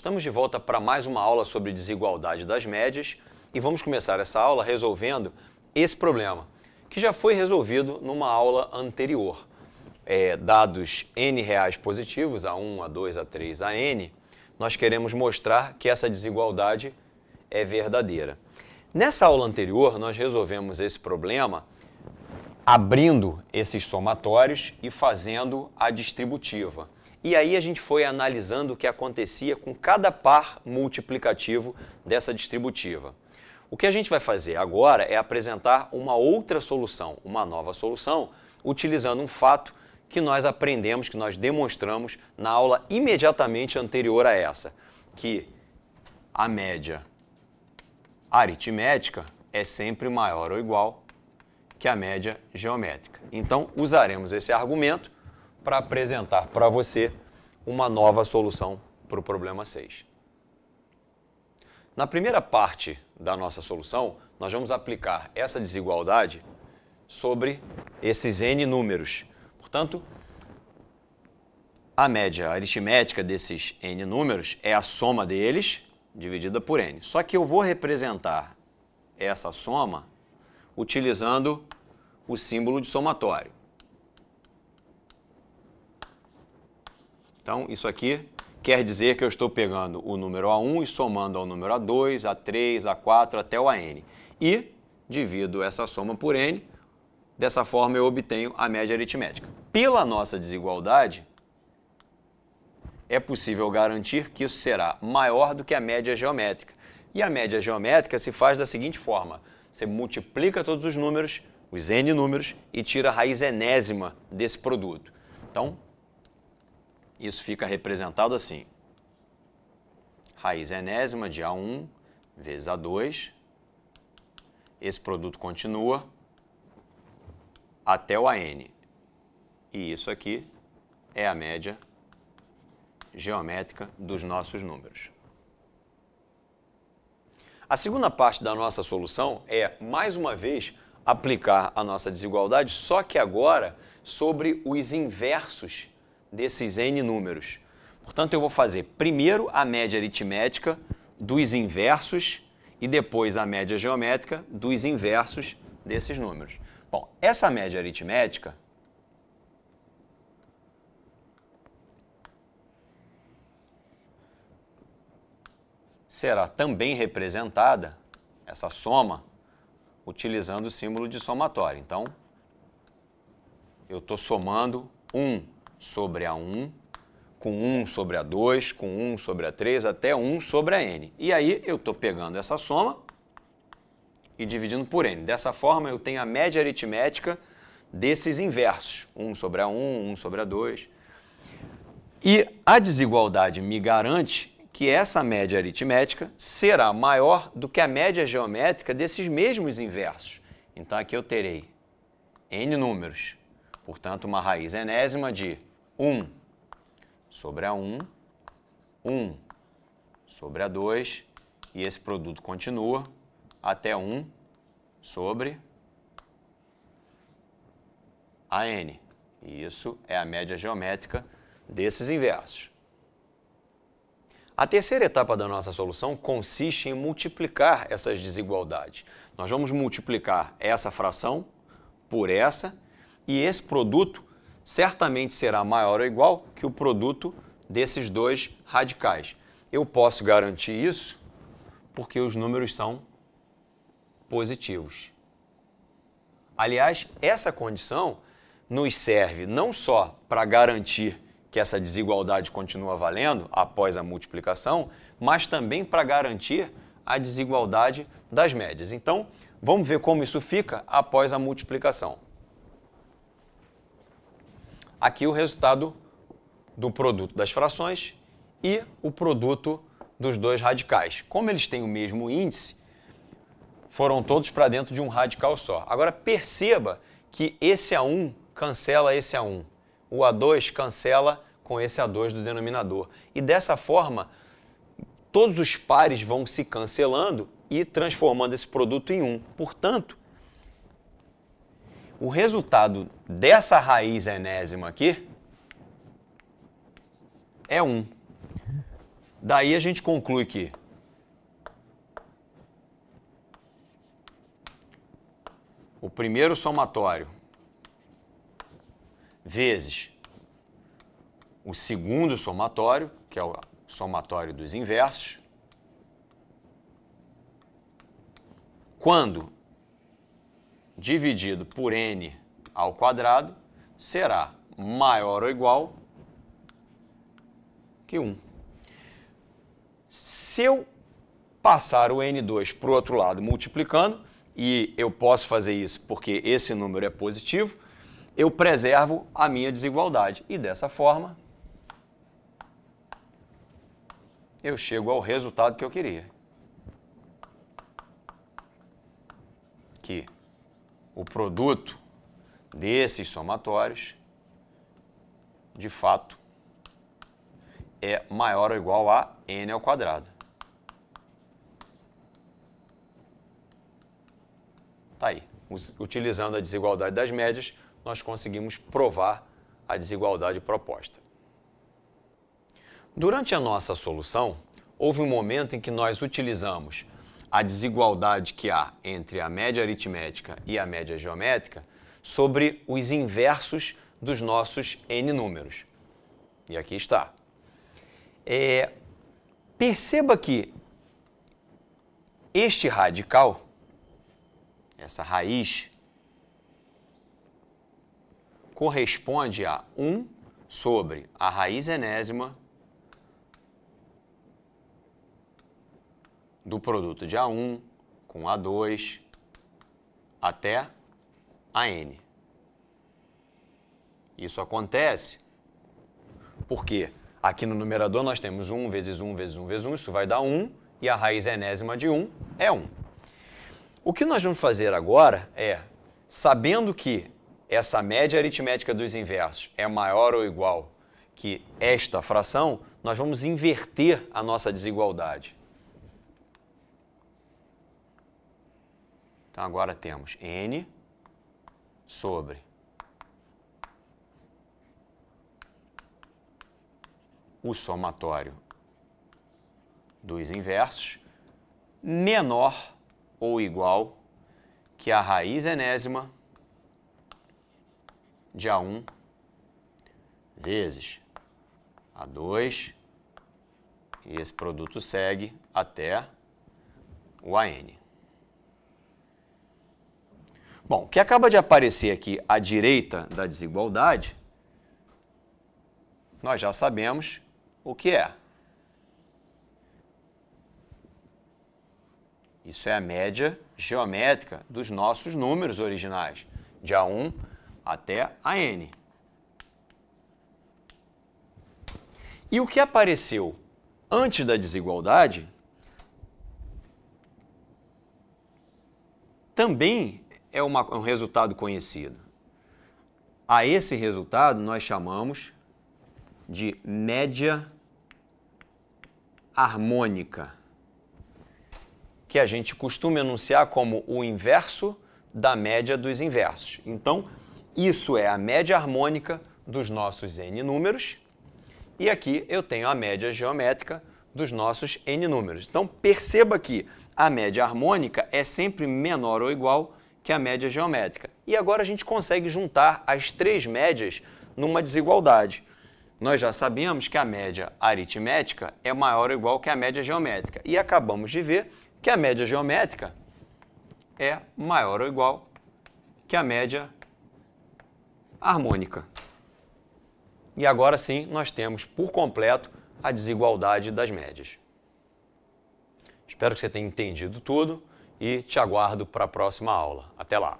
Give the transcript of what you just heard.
Estamos de volta para mais uma aula sobre desigualdade das médias e vamos começar essa aula resolvendo esse problema, que já foi resolvido numa aula anterior. É, dados n reais positivos, a1, a2, a3, a n, nós queremos mostrar que essa desigualdade é verdadeira. Nessa aula anterior, nós resolvemos esse problema abrindo esses somatórios e fazendo a distributiva. E aí a gente foi analisando o que acontecia com cada par multiplicativo dessa distributiva. O que a gente vai fazer agora é apresentar uma outra solução, uma nova solução, utilizando um fato que nós aprendemos, que nós demonstramos na aula imediatamente anterior a essa, que a média aritmética é sempre maior ou igual que a média geométrica. Então, usaremos esse argumento para apresentar para você uma nova solução para o problema 6. Na primeira parte da nossa solução, nós vamos aplicar essa desigualdade sobre esses n números. Portanto, a média aritmética desses n números é a soma deles dividida por n. Só que eu vou representar essa soma utilizando o símbolo de somatório. Então, isso aqui quer dizer que eu estou pegando o número A1 e somando ao número A2, A3, A4 até o AN. E divido essa soma por N, dessa forma eu obtenho a média aritmética. Pela nossa desigualdade, é possível garantir que isso será maior do que a média geométrica. E a média geométrica se faz da seguinte forma: você multiplica todos os números, os n números, e tira a raiz enésima desse produto. Então, isso fica representado assim. Raiz enésima de A1 vezes A2. Esse produto continua até o AN. E isso aqui é a média geométrica dos nossos números. A segunda parte da nossa solução é, mais uma vez, aplicar a nossa desigualdade, só que agora sobre os inversos desses n números. Portanto, eu vou fazer primeiro a média aritmética dos inversos e depois a média geométrica dos inversos desses números. Bom, essa média aritmética será também representada, essa soma, utilizando o símbolo de somatório. Então, eu estou somando 1 sobre a 1, com 1 sobre a 2, com 1 sobre a 3, até 1 sobre a n. E aí eu estou pegando essa soma e dividindo por n. Dessa forma eu tenho a média aritmética desses inversos, 1 sobre a 1, 1 sobre a 2. E a desigualdade me garante que essa média aritmética será maior do que a média geométrica desses mesmos inversos. Então aqui eu terei n números, portanto uma raiz enésima de 1. Sobre a 1, 1. Sobre a 2. E esse produto continua até 1 sobre a n. E isso é a média geométrica desses inversos. A terceira etapa da nossa solução consiste em multiplicar essas desigualdades. Nós vamos multiplicar essa fração por essa e esse produto certamente será maior ou igual que o produto desses dois radicais. Eu posso garantir isso porque os números são positivos. Aliás, essa condição nos serve não só para garantir que essa desigualdade continua valendo após a multiplicação, mas também para garantir a desigualdade das médias. Então, vamos ver como isso fica após a multiplicação. Aqui o resultado do produto das frações e o produto dos dois radicais. Como eles têm o mesmo índice, foram todos para dentro de um radical só. Agora perceba que esse A1 cancela esse A1. O A2 cancela com esse A2 do denominador. E dessa forma, todos os pares vão se cancelando e transformando esse produto em 1. Portanto, o resultado dessa raiz enésima aqui é 1. Daí a gente conclui que o primeiro somatório vezes o segundo somatório, que é o somatório dos inversos, quando dividido por n ao quadrado será maior ou igual que 1. Se eu passar o n2 para o outro lado multiplicando, e eu posso fazer isso porque esse número é positivo, eu preservo a minha desigualdade. E dessa forma, eu chego ao resultado que eu queria. Que o produto desses somatórios, de fato, é maior ou igual a n ao quadrado. Tá aí. Utilizando a desigualdade das médias, nós conseguimos provar a desigualdade proposta. Durante a nossa solução, houve um momento em que nós utilizamos a desigualdade que há entre a média aritmética e a média geométrica sobre os inversos dos nossos n números. E aqui está. É, perceba que este radical, essa raiz, corresponde a 1 sobre a raiz enésima do produto de A1 com A2 até AN. Isso acontece porque aqui no numerador nós temos 1 vezes 1 vezes 1 vezes 1, isso vai dar 1, e a raiz enésima de 1 é 1. O que nós vamos fazer agora é, sabendo que essa média aritmética dos inversos é maior ou igual que esta fração, nós vamos inverter a nossa desigualdade. Então agora temos N sobre o somatório dos inversos menor ou igual que a raiz enésima de A1 vezes A2 e esse produto segue até o AN. Bom, o que acaba de aparecer aqui à direita da desigualdade, nós já sabemos o que é. Isso é a média geométrica dos nossos números originais, de A1 até a N. E o que apareceu antes da desigualdade também é, uma, é um resultado conhecido. A esse resultado nós chamamos de média harmônica, que a gente costuma enunciar como o inverso da média dos inversos. Então, isso é a média harmônica dos nossos n números, e aqui eu tenho a média geométrica dos nossos n números. Então, perceba que a média harmônica é sempre menor ou igual que é a média geométrica. E agora a gente consegue juntar as três médias numa desigualdade. Nós já sabíamos que a média aritmética é maior ou igual que a média geométrica. E acabamos de ver que a média geométrica é maior ou igual que a média harmônica. E agora sim nós temos por completo a desigualdade das médias. Espero que você tenha entendido tudo e te aguardo para a próxima aula. Até lá!